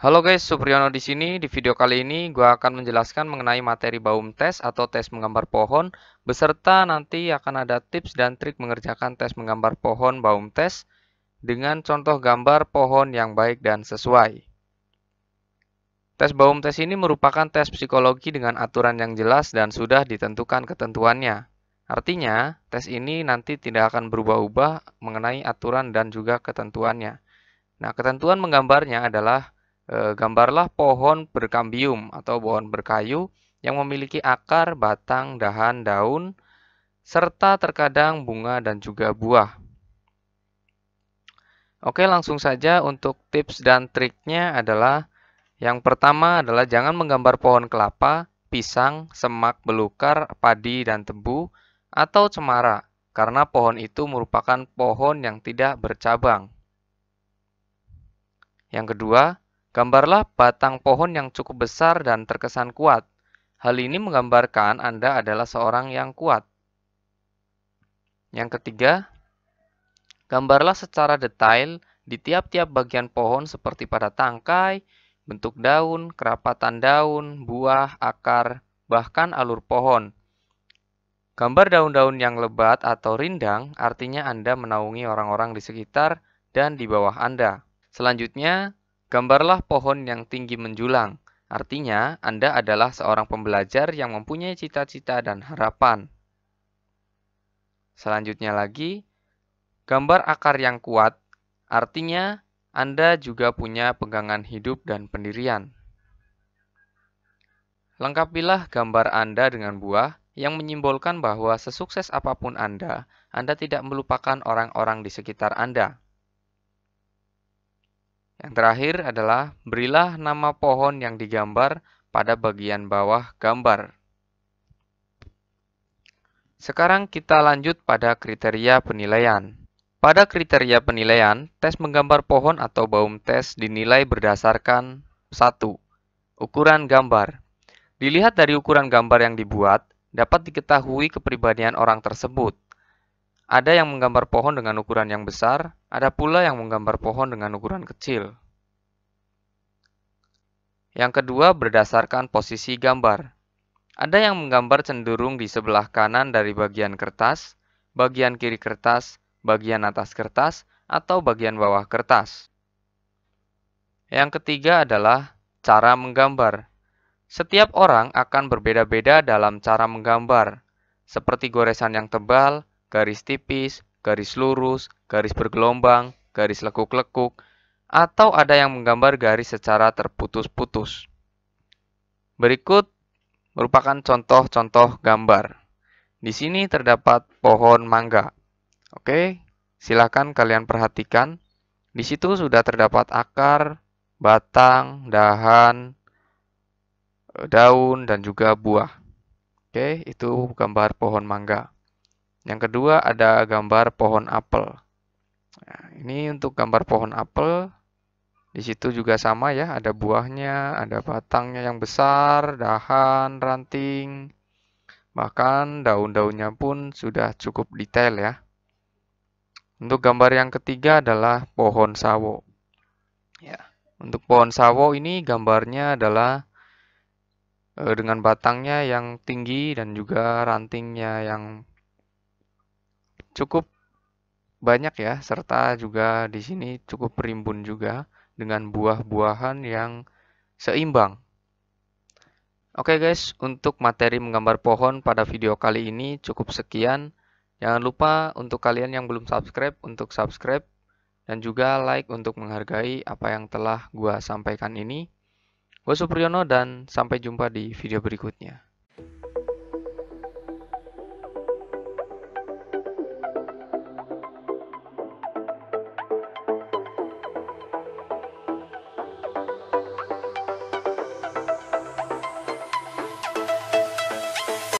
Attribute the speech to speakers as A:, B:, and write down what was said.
A: Halo guys, Supriyono di sini. Di video kali ini gue akan menjelaskan mengenai materi Baum Test atau tes menggambar pohon, beserta nanti akan ada tips dan trik mengerjakan tes menggambar pohon Baum Test dengan contoh gambar pohon yang baik dan sesuai. Tes Baum Test ini merupakan tes psikologi dengan aturan yang jelas dan sudah ditentukan ketentuannya. Artinya, tes ini nanti tidak akan berubah-ubah mengenai aturan dan juga ketentuannya. Nah, ketentuan menggambarnya adalah Eh, gambarlah pohon berkambium atau pohon berkayu yang memiliki akar, batang, dahan, daun, serta terkadang bunga dan juga buah. Oke, langsung saja untuk tips dan triknya adalah yang pertama adalah jangan menggambar pohon kelapa, pisang, semak, belukar, padi, dan tebu, atau cemara, karena pohon itu merupakan pohon yang tidak bercabang. Yang kedua, Gambarlah batang pohon yang cukup besar dan terkesan kuat. Hal ini menggambarkan Anda adalah seorang yang kuat. Yang ketiga, gambarlah secara detail di tiap-tiap bagian pohon seperti pada tangkai, bentuk daun, kerapatan daun, buah, akar, bahkan alur pohon. Gambar daun-daun yang lebat atau rindang artinya Anda menaungi orang-orang di sekitar dan di bawah Anda. Selanjutnya, Gambarlah pohon yang tinggi menjulang. Artinya, Anda adalah seorang pembelajar yang mempunyai cita-cita dan harapan. Selanjutnya lagi, gambar akar yang kuat. Artinya, Anda juga punya pegangan hidup dan pendirian. Lengkapilah gambar Anda dengan buah yang menyimbolkan bahwa sesukses apapun Anda, Anda tidak melupakan orang-orang di sekitar Anda. Yang terakhir adalah berilah nama pohon yang digambar pada bagian bawah gambar. Sekarang kita lanjut pada kriteria penilaian. Pada kriteria penilaian, tes menggambar pohon atau baum tes dinilai berdasarkan satu, Ukuran gambar. Dilihat dari ukuran gambar yang dibuat, dapat diketahui kepribadian orang tersebut. Ada yang menggambar pohon dengan ukuran yang besar, ada pula yang menggambar pohon dengan ukuran kecil. Yang kedua berdasarkan posisi gambar. Ada yang menggambar cenderung di sebelah kanan dari bagian kertas, bagian kiri kertas, bagian atas kertas, atau bagian bawah kertas. Yang ketiga adalah cara menggambar. Setiap orang akan berbeda-beda dalam cara menggambar, seperti goresan yang tebal, garis tipis, garis lurus, garis bergelombang, garis lekuk-lekuk, atau ada yang menggambar garis secara terputus-putus. Berikut merupakan contoh-contoh gambar. Di sini terdapat pohon mangga. Oke, silakan kalian perhatikan. Di situ sudah terdapat akar, batang, dahan, eh, daun, dan juga buah. Oke, itu gambar pohon mangga. Yang kedua ada gambar pohon apel. Nah, ini untuk gambar pohon apel. Di situ juga sama ya, ada buahnya, ada batangnya yang besar, dahan, ranting. Bahkan daun-daunnya pun sudah cukup detail ya. Untuk gambar yang ketiga adalah pohon sawo. Ya, untuk pohon sawo ini gambarnya adalah eh, dengan batangnya yang tinggi dan juga rantingnya yang cukup banyak ya, serta juga di sini cukup rimbun juga dengan buah-buahan yang seimbang. Oke guys, untuk materi menggambar pohon pada video kali ini cukup sekian. Jangan lupa untuk kalian yang belum subscribe untuk subscribe dan juga like untuk menghargai apa yang telah gua sampaikan ini. Gue Supriyono dan sampai jumpa di video berikutnya.